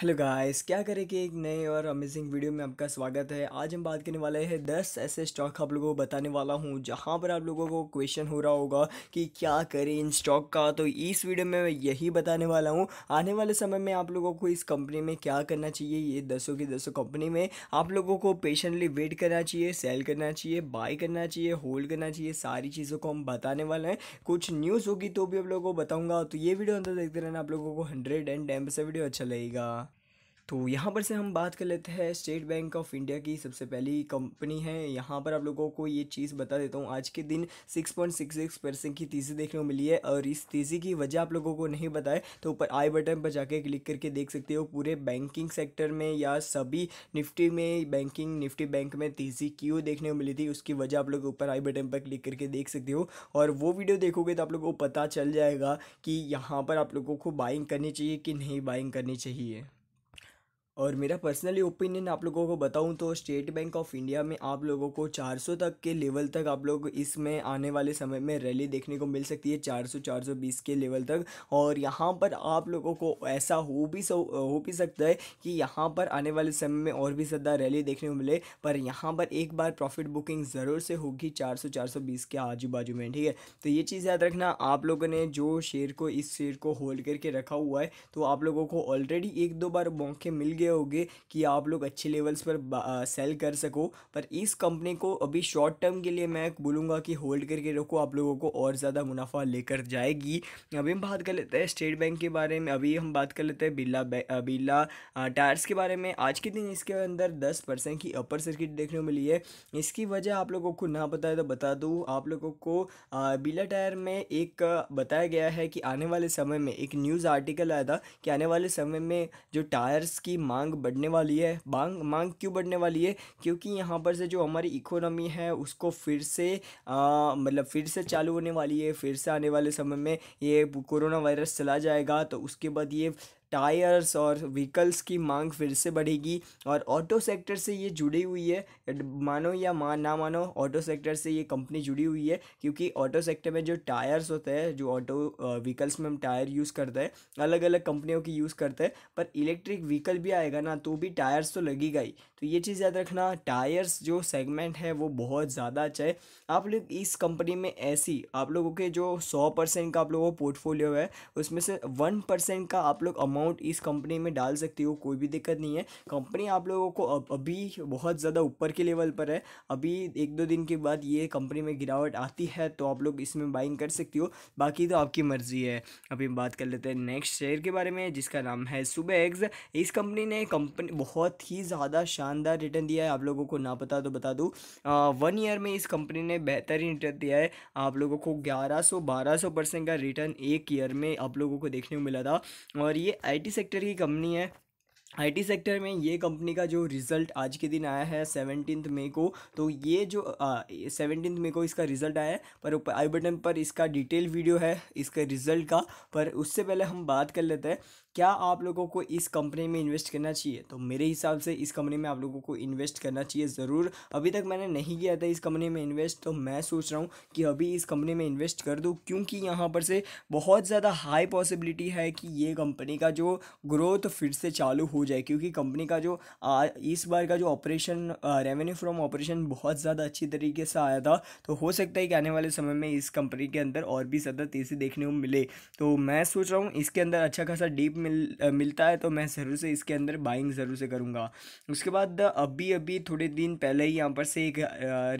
hello guys क्या करें कि एक नए और अमेजिंग वीडियो में आपका स्वागत है आज हम बात करने वाले हैं दस ऐसे स्टॉक आप लोगों को बताने वाला हूं जहां पर आप लोगों को क्वेश्चन हो रहा होगा कि क्या करें इन स्टॉक का तो इस वीडियो में मैं यही बताने वाला हूं आने वाले समय में आप लोगों को इस कंपनी में क्या करना चाहिए ये दसों की दसों कंपनी में आप लोगों को पेशेंटली वेट करना चाहिए सेल करना चाहिए बाई करना चाहिए होल्ड करना चाहिए सारी चीज़ों को हम बताने वाले हैं कुछ न्यूज़ होगी तो भी आप लोगों को बताऊँगा तो ये वीडियो अंदर देखते रहना आप लोगों को हंड्रेड एंड टेन वीडियो अच्छा लगेगा तो यहाँ पर से हम बात कर लेते हैं स्टेट बैंक ऑफ इंडिया की सबसे पहली कंपनी है यहाँ पर आप लोगों को ये चीज़ बता देता हूँ आज के दिन 6.66 परसेंट की तेज़ी देखने को मिली है और इस तेज़ी की वजह आप लोगों को नहीं बताए तो ऊपर आई बटन पर जाके क्लिक करके देख सकते हो पूरे बैंकिंग सेक्टर में या सभी निफ्टी में बैंकिंग निफ्टी बैंक में तेज़ी क्यों देखने को मिली थी उसकी वजह आप लोग ऊपर आई बटन पर क्लिक करके देख सकते हो और वो वीडियो देखोगे तो आप लोगों को पता चल जाएगा कि यहाँ पर आप लोगों को बाइंग करनी चाहिए कि नहीं बाइंग करनी चाहिए और मेरा पर्सनली ओपिनियन आप लोगों को बताऊं तो स्टेट बैंक ऑफ इंडिया में आप लोगों को 400 तक के लेवल तक आप लोग इसमें आने वाले समय में रैली देखने को मिल सकती है 400 420 के लेवल तक और यहाँ पर आप लोगों को ऐसा हो भी सो हो भी सकता है कि यहाँ पर आने वाले समय में और भी ज़्यादा रैली देखने को मिले पर यहाँ पर एक बार प्रॉफिट बुकिंग ज़रूर से होगी चार सौ के आजू बाजू में ठीक है तो ये चीज़ याद रखना आप लोगों ने जो शेयर को इस शेयर को होल्ड करके रखा हुआ है तो आप लोगों को ऑलरेडी एक दो बार मौके मिल गए गए होंगे कि आप लोग अच्छे लेवल्स पर सेल कर सको पर इस कंपनी को अभी शॉर्ट टर्म के लिए मैं बोलूँगा कि होल्ड करके रखो आप लोगों को और ज़्यादा मुनाफा लेकर जाएगी अभी हम बात कर लेते हैं स्टेट बैंक के बारे में अभी हम बात कर लेते हैं बिरला बिरला टायर्स के बारे में आज के दिन इसके अंदर दस की अपर सर्किट देखने को मिली है इसकी वजह आप लोगों को ना पता है तो बता दूँ आप लोगों को बिरला टायर में एक बताया गया है कि आने वाले समय में एक न्यूज़ आर्टिकल आया था कि आने वाले समय में जो टायर्स की मांग बढ़ने वाली है मांग मांग क्यों बढ़ने वाली है क्योंकि यहाँ पर से जो हमारी इकोनॉमी है उसको फिर से मतलब फिर से चालू होने वाली है फिर से आने वाले समय में ये कोरोना वायरस चला जाएगा तो उसके बाद ये टायर्स और व्हीकल्स की मांग फिर से बढ़ेगी और ऑटो सेक्टर से ये जुड़ी हुई है मानो या मान ना मानो ऑटो सेक्टर से ये कंपनी जुड़ी हुई है क्योंकि ऑटो सेक्टर में जो टायर्स होते हैं जो ऑटो व्हीकल्स में हम टायर यूज़ करते हैं अलग अलग कंपनियों की यूज़ करते हैं पर इलेक्ट्रिक व्हीकल भी आएगा ना तो भी टायर्स तो लगेगा ही तो ये चीज़ याद रखना टायर्स जो सेगमेंट है वो बहुत ज़्यादा अच्छा है आप लोग इस कंपनी में ऐसी आप लोगों के जो सौ परसेंट का आप लोगों का पोर्टफोलियो है उसमें से वन परसेंट का आप लोग अमाउंट अमाउंट इस कंपनी में डाल सकती हो कोई भी दिक्कत नहीं है कंपनी आप लोगों को अब अभी बहुत ज़्यादा ऊपर के लेवल पर है अभी एक दो दिन के बाद ये कंपनी में गिरावट आती है तो आप लोग इसमें बाइंग कर सकती हो बाकी तो आपकी मर्ज़ी है अभी बात कर लेते हैं नेक्स्ट शेयर के बारे में जिसका नाम है सुबह एग्ज इस कंपनी ने कंपनी बहुत ही ज़्यादा शानदार रिटर्न दिया है आप लोगों को ना पता तो बता दूँ वन ईयर में इस कंपनी ने बेहतरीन रिटर्न दिया है आप लोगों को ग्यारह सौ परसेंट का रिटर्न एक ईयर में आप लोगों को देखने को मिला था और ये आईटी सेक्टर की कंपनी है आईटी सेक्टर में ये कंपनी का जो रिज़ल्ट आज के दिन आया है सेवनटीन्थ मई को तो ये जो सेवनटीन्थ मई को इसका रिज़ल्ट आया है पर आई बटन पर इसका डिटेल वीडियो है इसके रिज़ल्ट का पर उससे पहले हम बात कर लेते हैं क्या आप लोगों को इस कंपनी में इन्वेस्ट करना चाहिए तो मेरे हिसाब से इस कंपनी में आप लोगों को इन्वेस्ट करना चाहिए ज़रूर अभी तक मैंने नहीं किया था इस कंपनी में इन्वेस्ट तो मैं सोच रहा हूँ कि अभी इस कंपनी में इन्वेस्ट कर दूँ क्योंकि यहाँ पर से बहुत ज़्यादा हाई पॉसिबिलिटी है कि ये कंपनी का जो ग्रोथ फिर से चालू हो जाए क्योंकि कंपनी का जो आ, इस बार का जो ऑपरेशन रेवेन्यू फ्रॉम ऑपरेशन बहुत ज़्यादा अच्छी तरीके से आया था तो हो सकता है कि आने वाले समय में इस कंपनी के अंदर और भी ज़्यादा तेज़ी देखने को मिले तो मैं सोच रहा हूँ इसके अंदर अच्छा खासा डीप मिल मिलता है तो मैं ज़रूर से इसके अंदर बाइंग ज़रूर से करूँगा उसके बाद अभी अभी थोड़े दिन पहले ही यहाँ पर से एक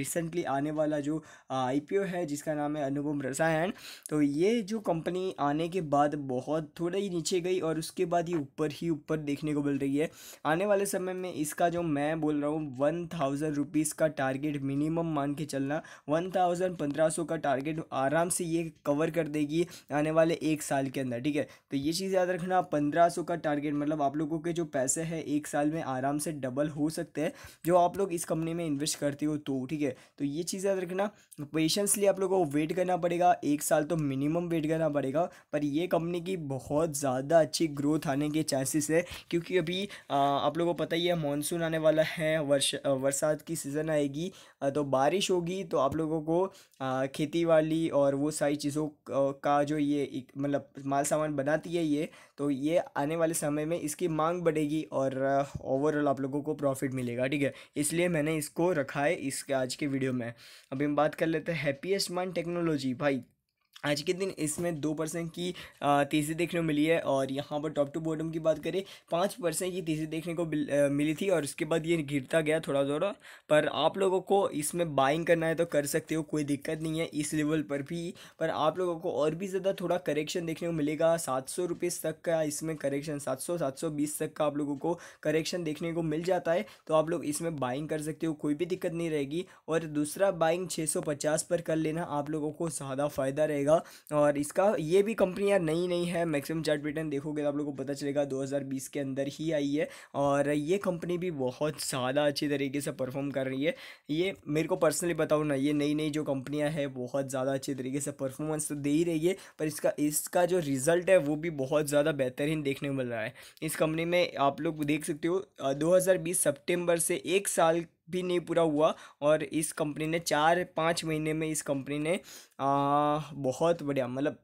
रिसेंटली आने वाला जो आई है जिसका नाम है अनुपम रसायन तो ये जो कंपनी आने के बाद बहुत थोड़ा ही नीचे गई और उसके बाद ये ऊपर ही ऊपर देखने को मिल रही है आने वाले समय में इसका जो मैं बोल रहा हूँ वन थाउजेंड रुपीज़ का टारगेट मिनिमम मान के चलना वन थाउजेंड पंद्रह सौ का टारगेट आराम से ये कवर कर देगी आने वाले एक साल के अंदर ठीक है तो ये चीज़ याद रखना आप पंद्रह सौ का टारगेट मतलब आप लोगों के जो पैसे हैं एक साल में आराम से डबल हो सकते हैं जो आप लोग इस कंपनी में इन्वेस्ट करते हो तो ठीक है तो ये चीज़ याद रखना पेशेंसली आप लोगों को वेट करना पड़ेगा एक साल तो मिनिमम वेट करना पड़ेगा पर ये कंपनी की बहुत ज़्यादा अच्छी ग्रोथ आने के चांसेस है क्योंकि अभी आ, आप लोगों को पता ही है मानसून आने वाला है वर्ष बरसात की सीज़न आएगी तो बारिश होगी तो आप लोगों को खेती वाली और वो सारी चीज़ों का जो ये मतलब माल सामान बनाती है ये तो ये आने वाले समय में इसकी मांग बढ़ेगी और ओवरऑल uh, आप लोगों को प्रॉफिट मिलेगा ठीक है इसलिए मैंने इसको रखा है इसके आज के वीडियो में अभी हम बात कर लेते हैं हैप्पीएस्ट वन टेक्नोलॉजी भाई आज के दिन इसमें दो परसेंट की तेज़ी देखने को मिली है और यहाँ पर टॉप टू बॉटम की बात करें पाँच परसेंट की तेज़ी देखने को मिली थी और उसके बाद ये गिरता गया थोड़ा थोड़ा पर आप लोगों को इसमें बाइंग करना है तो कर सकते हो कोई दिक्कत नहीं है इस लेवल पर भी पर आप लोगों को और भी ज़्यादा थोड़ा करेक्शन देखने को मिलेगा सात सौ तक का इसमें करेक्शन सात सौ सात सौ बीस तक का आप लोगों को करेक्शन देखने को मिल जाता है तो आप लोग इसमें बाइंग कर सकते हो कोई भी दिक्कत नहीं रहेगी और दूसरा बाइंग छः सौ पचास पर कर लेना आप लोगों को ज़्यादा फ़ायदा रहेगा जाएगा और इसका ये भी कंपनी यार नई नई है मैक्सिमम चार्ट पैटर्न देखोगे तो आप लोग को पता चलेगा 2020 के अंदर ही आई है और ये कंपनी भी बहुत ज़्यादा अच्छी तरीके से परफॉर्म कर रही है ये मेरे को पर्सनली बताऊँ ना ये नई नई जो कंपनियाँ हैं बहुत ज़्यादा अच्छी तरीके से परफॉर्मेंस तो दे ही रही है पर इसका इसका जो रिज़ल्ट है वो भी बहुत ज़्यादा बेहतरीन देखने मिल रहा है इस कंपनी में आप लोग देख सकते हो दो हज़ार से एक साल भी नहीं पूरा हुआ और इस कंपनी ने चार पाँच महीने में इस कंपनी ने आ, बहुत बढ़िया मतलब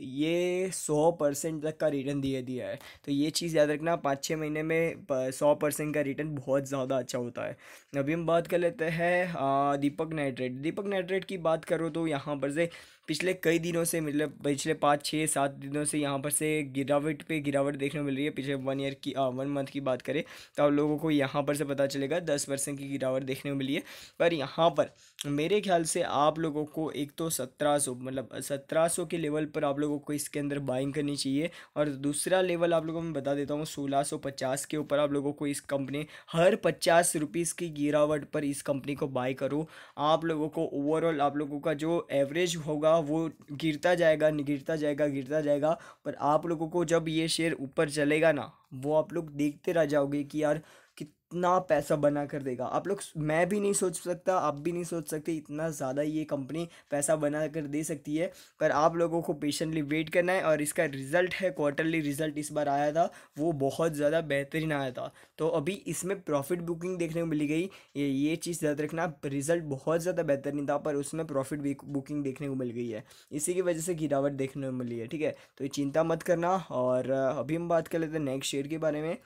ये सौ परसेंट तक का रिटर्न दिए दिया है तो ये चीज़ याद रखना पाँच छः महीने में सौ परसेंट का रिटर्न बहुत ज़्यादा अच्छा होता है अभी हम बात कर लेते हैं दीपक नाइट्रेट दीपक नाइट्रेट की बात करो तो यहाँ पर से पिछले कई दिनों से मतलब पिछले पाँच छः सात दिनों से यहाँ पर से गिरावट पे गिरावट देखने मिल रही है पिछले वन ईयर की आ, वन मंथ की बात करें तो आप लोगों को यहाँ पर से पता चलेगा दस परसेंट की गिरावट देखने को मिली है पर यहाँ पर मेरे ख्याल से आप लोगों को एक तो सत्रह मतलब सत्रह के लेवल पर आप लोगों को इसके अंदर बाइंग करनी चाहिए और दूसरा लेवल आप लोगों को मैं बता देता हूँ सोलह सौ पचास के ऊपर आप लोगों को इस कंपनी हर पचास रुपीज़ की गिरावट पर इस कंपनी को बाई करो आप लोगों को ओवरऑल आप लोगों का जो एवरेज होगा वो गिरता जाएगा गिरता जाएगा गिरता जाएगा पर आप लोगों को जब ये शेयर ऊपर चलेगा ना वो आप लोग देखते रह जाओगे कि यार कितना पैसा बना कर देगा आप लोग मैं भी नहीं सोच सकता आप भी नहीं सोच सकते इतना ज़्यादा ये कंपनी पैसा बना कर दे सकती है पर आप लोगों को पेशेंटली वेट करना है और इसका रिज़ल्ट है क्वार्टरली रिज़ल्ट इस बार आया था वो बहुत ज़्यादा बेहतरीन आया था तो अभी इसमें प्रॉफिट बुकिंग देखने को मिली गई ये ये चीज़ याद रखना रिज़ल्ट बहुत ज़्यादा बेहतरीन था पर उसमें प्रॉफिट बुकिंग देखने को मिल गई है इसी की वजह से गिरावट देखने को मिली है ठीक है तो चिंता मत करना और अभी हम बात कर लेते हैं नेक्स्ट शेयर के बारे में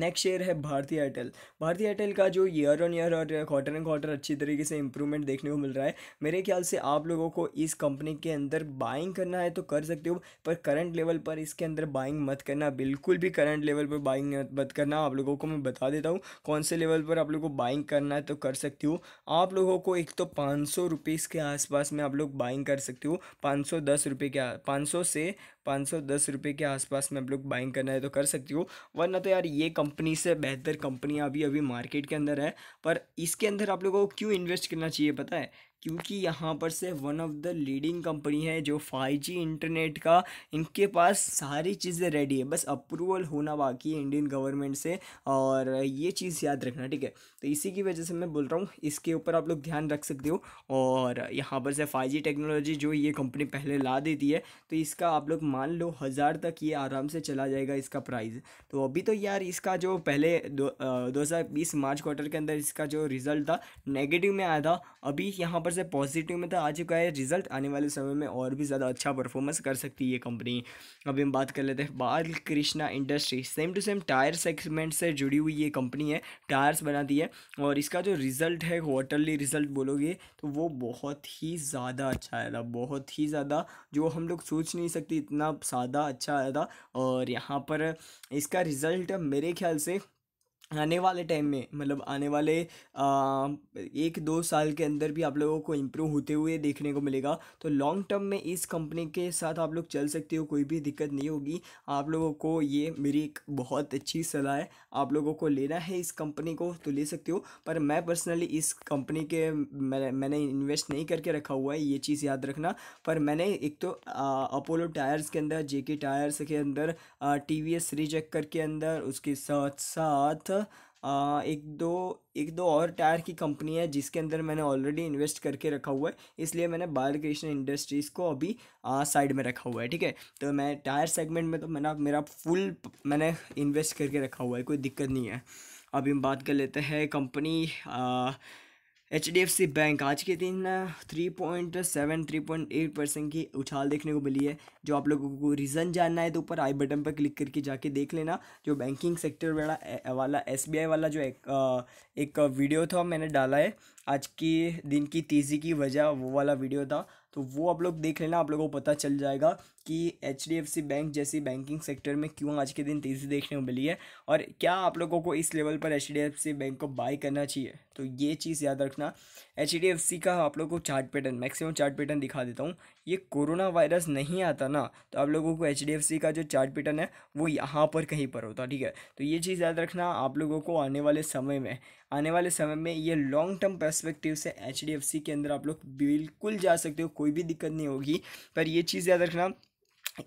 नेक्स्ट शेयर है भारतीय एयरटेल भारतीय एयरटेल का जो ईयर ऑन ईयर और क्वार्टर एंड क्वार्टर अच्छी तरीके से इंप्रूवमेंट देखने को मिल रहा है मेरे ख्याल से आप लोगों को इस कंपनी के अंदर बाइंग करना है तो कर सकते हो पर करंट लेवल पर इसके अंदर बाइंग मत करना बिल्कुल भी करंट लेवल पर बाइंग मत करना आप लोगों को मैं बता देता हूँ कौन से लेवल पर आप लोग को बाइंग करना है तो कर सकती हो आप लोगों को एक तो पाँच सौ के आसपास में आप लोग बाइंग कर सकते हो पाँच सौ दस रुपये के पाँच सौ से पाँच सौ दस रुपये के आसपास में आप लोग बाइंग करना है तो कर सकती हो वरना तो यार ये कंपनी से बेहतर कंपनियाँ अभी अभी मार्केट के अंदर है पर इसके अंदर आप लोगों को क्यों इन्वेस्ट करना चाहिए पता है क्योंकि यहाँ पर से one of the leading company है जो फाइव जी इंटरनेट का इनके पास सारी चीज़ें रेडी है बस अप्रूवल होना बाकी है इंडियन गवर्नमेंट से और ये चीज़ याद रखना ठीक है तो इसी की वजह से मैं बोल रहा हूँ इसके ऊपर आप लोग ध्यान रख सकते हो और यहाँ पर से फाइव टेक्नोलॉजी जो ये कंपनी पहले ला देती है तो इसका आप लोग मान लो हज़ार तक ये आराम से चला जाएगा इसका प्राइस तो अभी तो यार इसका जो पहले दो हज़ार मार्च क्वार्टर के अंदर इसका जो रिज़ल्ट था नेगेटिव में आया था अभी यहाँ पर ऊपर से पॉजिटिव में तो आ चुका है रिजल्ट आने वाले समय में और भी ज़्यादा अच्छा परफॉर्मेंस कर सकती है ये कंपनी अभी हम बात कर लेते हैं Balkrishna industry same to same tyre segment से जुड़ी हुई ये कंपनी है टायर्स बनाती है और इसका जो रिज़ल्ट है क्वार्टरली रिज़ल्ट बोलोगे तो वो बहुत ही ज़्यादा अच्छा आया था बहुत ही ज़्यादा जो हम लोग सोच नहीं सकते इतना सादा अच्छा आया था और यहाँ पर इसका रिज़ल्ट मेरे ख्याल से आने वाले टाइम में मतलब आने वाले आ, एक दो साल के अंदर भी आप लोगों को इम्प्रूव होते हुए देखने को मिलेगा तो लॉन्ग टर्म में इस कंपनी के साथ आप लोग चल सकते हो कोई भी दिक्कत नहीं होगी आप लोगों को ये मेरी एक बहुत अच्छी सलाह है आप लोगों को लेना है इस कंपनी को तो ले सकते हो पर मैं पर्सनली इस कंपनी के मैं, मैंने इन्वेस्ट नहीं करके रखा हुआ है ये चीज़ याद रखना पर मैंने एक तो अपोलो टायर्स के अंदर जे टायर्स के अंदर टी वी एस करके अंदर उसके साथ साथ एक दो एक दो और टायर की कंपनी है जिसके अंदर मैंने ऑलरेडी इन्वेस्ट करके रखा हुआ है इसलिए मैंने बालकृष्ण इंडस्ट्रीज़ को अभी साइड में रखा हुआ है ठीक है तो मैं टायर सेगमेंट में तो मैंने मेरा फुल मैंने इन्वेस्ट करके रखा हुआ है कोई दिक्कत नहीं है अभी हम बात कर लेते हैं company H D F C bank आज के दिन three point seven three point eight percent की उछाल देखने को मिली है जो आप लोगों को रीज़न जानना है तो ऊपर आई बटन पर क्लिक करके जाके देख लेना जो बैंकिंग सेक्टर वाला वाला एस बी आई वाला जो एक आ, एक वीडियो था मैंने डाला है आज के दिन की तेज़ी की वजह वो वाला वीडियो था तो वो आप लोग देख लेना आप लोगों को पता चल जाएगा कि H D F C bank जैसी बैंकिंग सेक्टर में क्यों आज के दिन तेज़ी देखने को मिली है और क्या आप लोगों को इस लेवल पर H D F C bank को बाय करना चाहिए तो ये चीज़ याद रखना एच डी एफ सी का आप लोगों को chart pattern maximum chart pattern दिखा देता हूँ ये कोरोना वायरस नहीं आता ना तो आप लोगों को एच डी एफ सी का जो चार्ट पैटर्न है वो यहाँ पर कहीं पर होता ठीक है तो ये चीज़ याद रखना आप लोगों को आने वाले समय में आने वाले समय में ये लॉन्ग टर्म पर्सपेक्टिव से एच डी एफ सी के अंदर आप लोग बिल्कुल जा सकते हो कोई भी दिक्कत नहीं होगी पर ये चीज़ याद रखना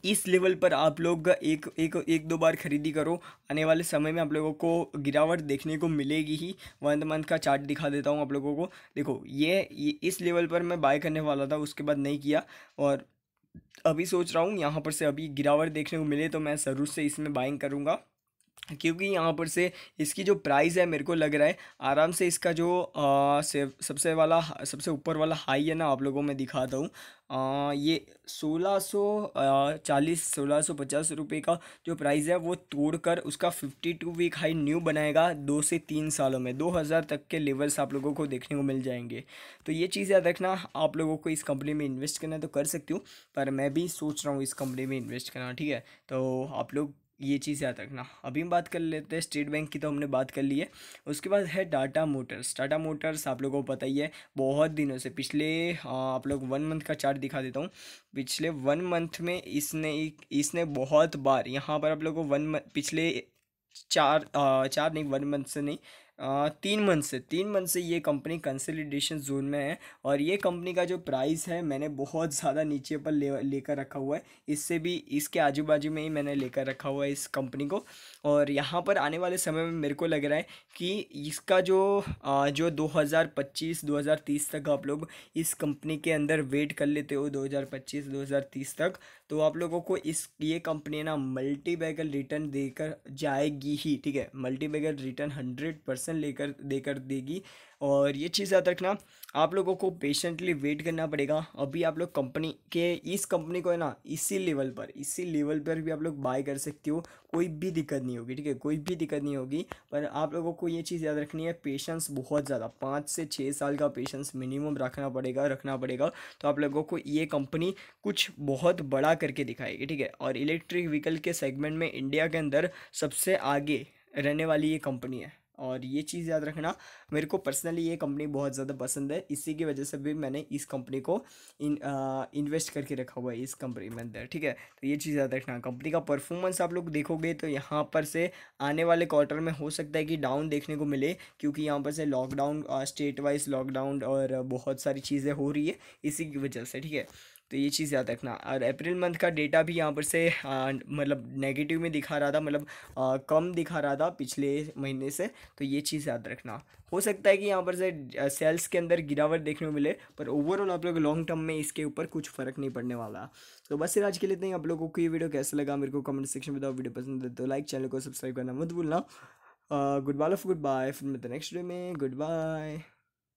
इस लेवल पर आप लोग एक एक एक दो बार खरीदी करो आने वाले समय में आप लोगों को गिरावट देखने को मिलेगी ही वन मंथ का चार्ट दिखा देता हूँ आप लोगों को देखो ये, ये इस लेवल पर मैं बाय करने वाला था उसके बाद नहीं किया और अभी सोच रहा हूँ यहाँ पर से अभी गिरावट देखने को मिले तो मैं ज़रूर से इसमें बाइंग करूँगा क्योंकि यहाँ पर से इसकी जो प्राइस है मेरे को लग रहा है आराम से इसका जो आ, से, सबसे वाला सबसे ऊपर वाला हाई है ना आप लोगों में दिखाता हूँ ये सोलह सौ चालीस सोलह सौ पचास रुपये का जो प्राइस है वो तोड़कर उसका fifty two week high new बनाएगा दो से तीन सालों में दो हज़ार तक के लेवल्स आप लोगों को देखने को मिल जाएंगे तो ये चीज़ याद रखना आप लोगों को इस कंपनी में इन्वेस्ट करना तो कर सकती हूँ पर मैं भी सोच रहा हूँ इस कंपनी में इन्वेस्ट करना ठीक है तो आप लोग ये चीज़ याद रखना अभी हम बात कर लेते हैं स्टेट बैंक की तो हमने बात कर ली है उसके बाद है टाटा मोटर्स टाटा मोटर्स आप लोगों को पता ही है बहुत दिनों से पिछले आप लोग वन मंथ का चार्ट दिखा देता हूँ पिछले वन मंथ में इसने इसने बहुत बार यहाँ पर आप लोगों को वन पिछले चार आ, चार नहीं वन मंथ से नहीं तीन मंथ से तीन मंथ से ये कंपनी कंसलिडेशन जोन में है और ये कंपनी का जो प्राइस है मैंने बहुत ज़्यादा नीचे पर ले लेकर रखा हुआ है इससे भी इसके आजू बाजू में ही मैंने लेकर रखा हुआ है इस कंपनी को और यहाँ पर आने वाले समय में मेरे को लग रहा है कि इसका जो आ, जो 2025 2030 तक आप लोग इस कंपनी के अंदर वेट कर लेते हो दो हज़ार तक तो आप लोगों को इस ये कंपनी ना मल्टी बैगर रिटर्न देकर जाएगी ही ठीक है multi bagger return hundred percent लेकर देकर देगी और ये चीज़ याद रखना आप लोगों को पेशेंटली वेट करना पड़ेगा अभी आप लोग कंपनी के इस कंपनी को है ना इसी लेवल पर इसी लेवल पर भी आप लोग बाय कर सकते हो कोई भी दिक्कत नहीं होगी ठीक है कोई भी दिक्कत नहीं होगी पर आप लोगों को ये चीज़ याद रखनी है पेशेंस बहुत ज़्यादा पाँच से छः साल का पेशेंस मिनिमम रखना पड़ेगा रखना पड़ेगा तो आप लोगों को ये कंपनी कुछ बहुत बड़ा करके दिखाएगी ठीक है और इलेक्ट्रिक व्हीकल के सेगमेंट में इंडिया के अंदर सबसे आगे रहने वाली ये कंपनी है और ये चीज़ याद रखना मेरे को पर्सनली ये कंपनी बहुत ज़्यादा पसंद है इसी की वजह से भी मैंने इस कंपनी को इन आ, इन्वेस्ट करके रखा हुआ है इस कंपनी में अंदर ठीक है तो ये चीज़ याद रखना कंपनी का परफॉर्मेंस आप लोग देखोगे तो यहाँ पर से आने वाले क्वार्टर में हो सकता है कि डाउन देखने को मिले क्योंकि यहाँ पर से लॉकडाउन स्टेट वाइज लॉकडाउन और बहुत सारी चीज़ें हो रही है इसी की वजह से ठीक है तो ये चीज़ याद रखना और अप्रैल मंथ का डेटा भी यहाँ पर से मतलब नेगेटिव में दिखा रहा था मतलब आ, कम दिखा रहा था पिछले महीने से तो ये चीज़ याद रखना हो सकता है कि यहाँ पर से सेल्स के अंदर गिरावट देखने को मिले पर ओवरऑल आप लोग लॉन्ग टर्म में इसके ऊपर कुछ फ़र्क नहीं पड़ने वाला तो बस फिर आज के लिए इतना ही आप लोगों को ये वीडियो कैसा लगा मेरे को कमेंट सेक्शन में बताओ वीडियो पसंद है तो लाइक चैनल को सब्सक्राइब करना मत भूलना goodbye of goodbye फिर मिलते नेक्स्ट डे में गुड बाय